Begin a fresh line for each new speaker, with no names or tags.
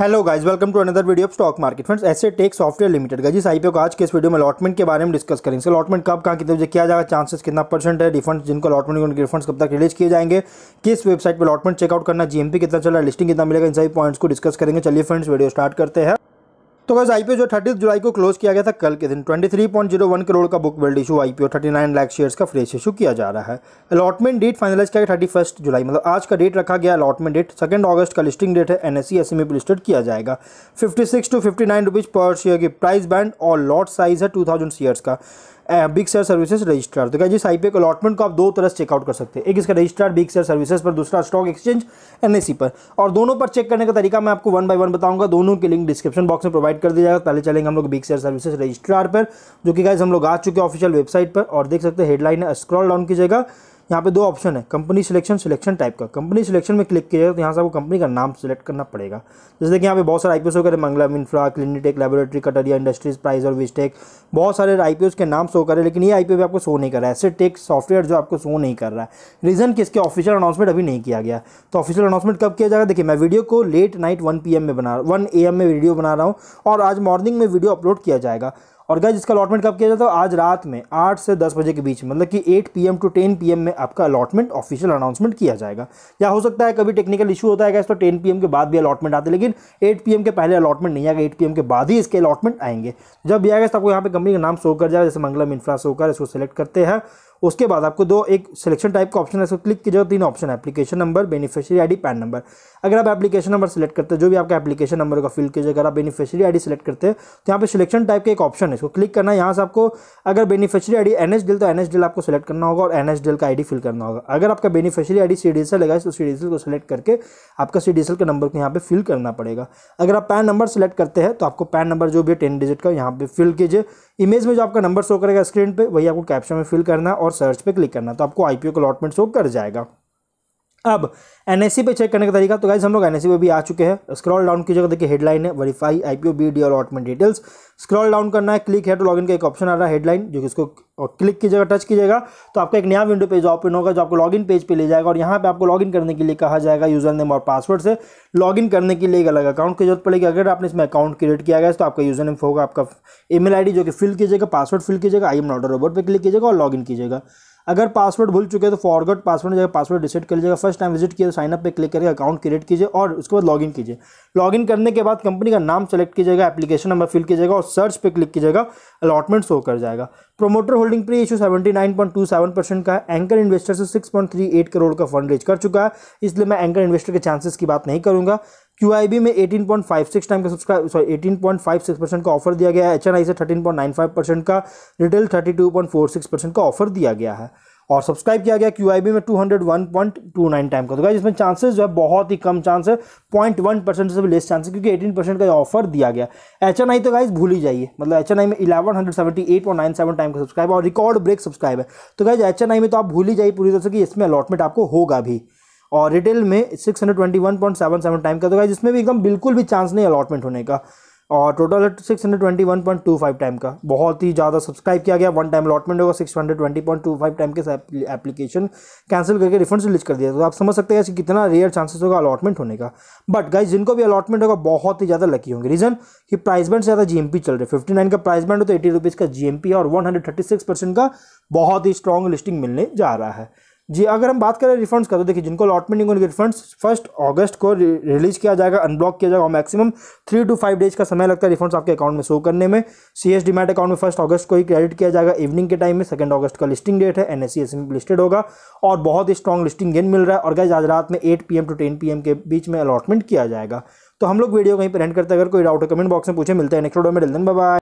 hello guys welcome to another video of stock market friends ऐसे tech software limited का जिस IPO का आज के इस वीडियो में अलॉटमेंट के बारे में डिस्कस करेंगे अलॉटमेंट कब कहाँ कितने बजे किया जाएगा चांसेस कितना परसेंट है रिफंड जिनको अलॉटमेंट उनके रिफंड कब तक रिलीज किए जाएंगे किस वेबसाइट पर अलॉटमेंट चेकआउट करना जीएमपी कितना चल रहा है लिस्टिंग कितना मिलेगा इन सभी पॉइंट्स को डिस्कस करेंगे चलिए फ्रेंड्स वीडियो स्टार्ट करते हैं तो वैसे आईपीओ जो थर्टी जुलाई को क्लोज किया गया था कल के दिन 23.01 करोड़ का book build issue IPO 39 lakh shares का फ्रेश इशू किया जा रहा है अलॉटमेंट डेट फाइनलाइज किया गया थर्टी फर्स्ट जुलाई मतलब आज का डेट रखा गया अलॉटमेंट डेट सेकंड अगस्त का लिस्टिंग डेट है एन एस में लिस्टेड किया जाएगा fifty six two fifty nine rupees पर शेयर की प्राइस बैंड और लॉट साइज है टू थाउजेंड शेयर्स का बिग शेयर सर्विसेज रजिस्ट्रार तो क्या जी इस आई के अलॉटमेंट को आप दो तरह से चेकआउट कर सकते हैं एक इसका रजिस्ट्रार बिग शेयर सर्विसेज पर दूसरा स्टॉक एक्सचेंज एन पर और दोनों पर चेक करने का तरीका मैं आपको वन बाय वन बताऊंगा दोनों के लिंक डिस्क्रिप्शन बॉक्स में प्रोवाइड कर दिया जाएगा पहले चलेंगे हम लोग बिग शेयर सर्विसेज रजिस्ट्रार पर जो कि गाइज हम लोग आ चुके ऑफिशियल वेबसाइट पर और देख सकते हैं हेडलाइन है स्क्रॉल डाउन कीजिएगा यहाँ पे दो ऑप्शन है कंपनी सिलेक्शन सिलेक्शन टाइप का कंपनी सिलेक्शन में क्लिक किया तो यहाँ से आपको कंपनी का नाम सेलेक्ट करना पड़ेगा जैसे कि यहाँ पे बहुत सारे आई शो करें मंगला मिनफ्रा क्लिनिटेक लेबोरेटरी कटरिया इंडस्ट्रीज प्राइज और विस्टेक बहुत सारे आई के नाम शो करें लेकिन ये आई पी आपको शो नहीं कर रहा है ऐसे टेक सॉफ्टवेयर जो आपको शो नहीं कर रहा है रीज़न कि इसके ऑफिशियल अनाउंसमेंट अभी नहीं किया गया तो ऑफिशियल अनाउंसमेंट कब किया जाएगा देखिए मैं वीडियो को लेट नाइट वन पी में बना वन ए में वीडियो बना रहा हूँ और आज मॉर्निंग में वीडियो अपलोड किया जाएगा और गैज इसका अलॉटमेंट कब किया जाता है आज रात में आठ से दस बजे के बीच मतलब कि eight P to ten P में आपका अलॉटमेंट ऑफिशियल अनाउंसमेंट किया जाएगा या हो सकता है कभी टेक्निकल इशू होता है गैस तो टेन पी के बाद भी अलॉटमेंट आते लेकिन एट पी के पहले अलॉटमेंट नहीं आएगा एट पी के बाद ही इसके अलॉटमेंट आएंगे जब भी आएगा तो आपको यहाँ पर कंपनी का नाम शो कर जाएगा जैसे मंगलम इंफ्रा शो कर इसको सेलेक्ट करते हैं उसके बाद आपको दो एक सिलेक्शन टाइप का ऑप्शन है इसको क्लिक कीजिए तीन ऑप्शन है application number beneficiary ID PAN number अगर आप एप्लीकेशन नंबर सेलेक्ट करते हैं जो भी आपका एप्लीकेशन नंबर का फिल कीजिए अगर आप बेनिफिशियरी आईडी सेलेक्ट करते हैं तो यहाँ पे सिलेक्शन टाइप का एक ऑप्शन है इसको क्लिक करना है यहाँ से आपको अगर बेनिफिशियरी आईडी एन एच तो एन एच आपको सेलेक्ट करना होगा और एन एच का आईडी फिल करना होगा अगर आपका बेनिफिशियरी आईडी सी डी लगा है तो सी को सिलेक्ट करके आपका सी के नंबर को यहाँ पे फिल करना पड़ेगा अगर आप पैन नंबर सेलेक्ट करते हैं तो आपको पैन नंबर जो भी टेन डिजिट का यहाँ पे फिल कीजिए इमेज में जो आपका नंबर शो करेगा स्क्रीन पे वही आपको कैप्शन में फिल करना और सर्च पे क्लिक करना तो आपको आईपीओ का अलॉटमेंट शो कर जाएगा अब एनएससी e पे चेक करने का तरीका तो गाइज हम लोग एनएससी e पे भी आ चुके हैं स्क्रॉल डाउन की जगह देखिए हेडलाइन है verify IPO B D allotment details scroll down करना है क्लिक है तो लॉगिन का एक ऑप्शन आ रहा है हेडलाइन जो कि इसको और क्लिक कीजिएगा टच कीजिएगा तो आपका एक नया विंडो पेज ओपन होगा जो आपको लॉगिन पेज पे ले जाएगा और यहाँ पे आपको लॉगिन करने के लिए कहा जाएगा यूज़र नेम और पासवर्ड से लॉगिन करने के लिए एक अलग अकाउंट की जरूरत पड़ेगी अगर आपने इसमें अकाउंट क्रिएट किया गया तो आपका यूज़र नेम होगा आपका ईमेल आईडी जो कि फिल कीजिएगा पासवर्ड फिल कीजिएगा आई एम नॉट रोबोट पर क्लिक कीजिएगा और लॉगिन कीजिएगा अगर पासवर्ड भूल चुके हैं तो फॉरवर्ड पासवर्ड जगह पासवर्ड रिसेट कर लीजिएगा फर्स्ट टाइम विजिट किया तो साइनअप पर क्लिक करके अकाउंट क्रिएट कीजिए और उसके बाद लॉगिन कीजिए लॉगिन करने के बाद कंपनी का नाम सेलेक्ट कीजिएगा एप्लीकेशन नंबर फिल कीजिएगा और सर्च पर क्लिक कीजिएगा अलॉटमेंट शो कर जाएगा promoter holding pre issue seventy nine point two seven percent का है एंकर इन्वेस्टर से six point three eight crore का फंड रेज कर चुका है इसलिए मैं एंकर इन्वेस्टर के चांसेस की बात नहीं करूँगा क्यू आई बी में eighteen point five six time का सब्सक्राइब सॉरी सिक्स परसेंट का ऑफर दिया गया है एच से फाइव परसेंट का retail thirty two point four six percent का ऑफर दिया गया है और सब्सक्राइब किया गया क्यू आई बी में two two hundred one point nine time का तो जिसमें चांसेस जो है बहुत ही कम चांस है पॉइंट वन परसेंट से भी लेस चांस है क्योंकि एटीन परसेंट का ऑफर दिया गया एच एन आई तो गाइज भूल ही जाइए मतलब एच एन आई में इलेवन हंड्रेड सेवेंटी एट और नाइन सेवन टाइम का सब्सक्राइब और रिकॉर्ड ब्रेक सब्सक्राइब है तो गाइज एच एन आई में तो आप भूल ही जाइए पूरी तरह से कि इसमें अलॉटमेंट आपको होगा भी और रिटेल में six hundred twenty seven time का तो गाइज इसमें भी एकदम बिल्कुल भी चांस नहीं अलॉटमेंट होने का और total six hundred twenty one point two five time का बहुत ही ज़्यादा सब्सक्राइब किया गया वन टाइम अलॉटमेंट होगा six hundred twenty point two five time के एप्लीकेशन कैंसिल करके रिफंड रिलीज कर दिया तो आप समझ सकते हैं कि कितना रेयर चांसेस होगा अलॉटमेंट होने का बट गाइज जिनको भी अलॉटमेंट होगा बहुत ही ज़्यादा लकी होंगे रीज़न कि प्राइस बैंड से ज़्यादा जी चल रहे फिफ्टी नाइन का प्राइस बैंड हो तो एटी रुपीज़ का जी और one hundred thirty six percent का बहुत ही स्ट्रॉन्ग लिस्टिंग मिलने जा रहा है जी अगर हम बात करें रिफंड्स का तो देखिए जिनको अलॉटमेंट नहीं उनके रिफंड्स फर्स्ट अगस्त को रिलीज किया जाएगा अनब्लॉक किया जाएगा और maximum three to five days का समय लगता है रिफंड्स आपके अकाउंट में शो करने में सी एस डीमेट अकाउंट में फर्स्ट अगस्त को ही क्रेडिट किया जाएगा इवनिंग के टाइम में सेकंड अगस्त का लिस्टिंग डेट है एन एस लिस्टेड होगा और बहुत ही स्ट्रॉन्ग लिस्टिंग गेन मिल रहा है और गैस आज रात में eight P to ten P के बीच में अलॉटमेंट किया जाएगा तो हम लोग वीडियो कहीं पर एंड करते हैं अगर कोई डाउट है कमेंट बॉक्स में पूछे मिलते हैं नेक्स्ट वीडियो में डिलदन बाय